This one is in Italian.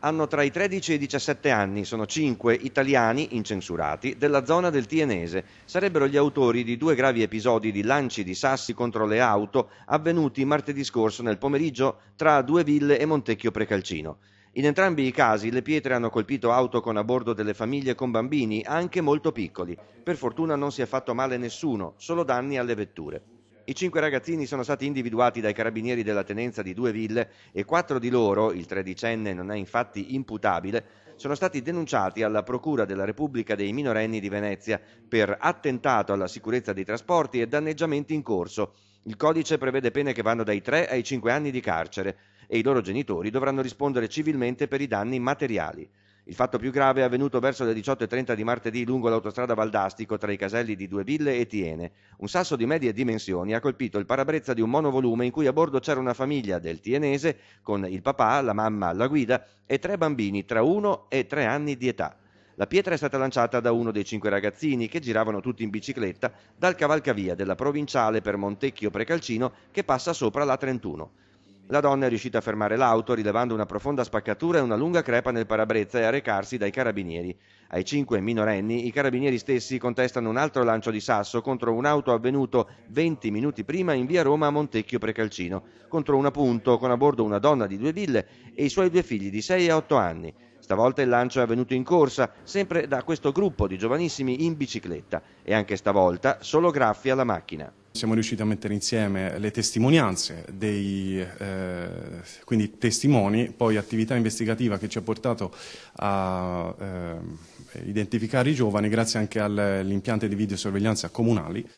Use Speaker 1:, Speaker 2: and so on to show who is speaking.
Speaker 1: hanno tra i 13 e i 17 anni, sono cinque italiani incensurati della zona del Tienese. Sarebbero gli autori di due gravi episodi di lanci di sassi contro le auto avvenuti martedì scorso nel pomeriggio tra Due Ville e Montecchio Precalcino. In entrambi i casi le pietre hanno colpito auto con a bordo delle famiglie con bambini, anche molto piccoli. Per fortuna non si è fatto male nessuno, solo danni alle vetture. I cinque ragazzini sono stati individuati dai carabinieri della tenenza di due ville e quattro di loro, il tredicenne non è infatti imputabile, sono stati denunciati alla Procura della Repubblica dei minorenni di Venezia per attentato alla sicurezza dei trasporti e danneggiamenti in corso. Il codice prevede pene che vanno dai 3 ai 5 anni di carcere e i loro genitori dovranno rispondere civilmente per i danni materiali. Il fatto più grave è avvenuto verso le 18.30 di martedì lungo l'autostrada Valdastico tra i caselli di Dueville e Tiene. Un sasso di medie dimensioni ha colpito il parabrezza di un monovolume in cui a bordo c'era una famiglia del tienese con il papà, la mamma alla guida e tre bambini tra uno e tre anni di età. La pietra è stata lanciata da uno dei cinque ragazzini che giravano tutti in bicicletta dal cavalcavia della provinciale per Montecchio Precalcino che passa sopra la 31. La donna è riuscita a fermare l'auto rilevando una profonda spaccatura e una lunga crepa nel parabrezza e a recarsi dai carabinieri. Ai cinque minorenni i carabinieri stessi contestano un altro lancio di sasso contro un'auto avvenuto 20 minuti prima in via Roma a Montecchio Precalcino, contro un appunto con a bordo una donna di due ville e i suoi due figli di 6 e 8 anni. Stavolta il lancio è avvenuto in corsa, sempre da questo gruppo di giovanissimi in bicicletta e anche stavolta solo graffi alla macchina.
Speaker 2: Siamo riusciti a mettere insieme le testimonianze dei eh, quindi testimoni, poi attività investigativa che ci ha portato a eh, identificare i
Speaker 1: giovani grazie anche all'impianto di videosorveglianza comunali.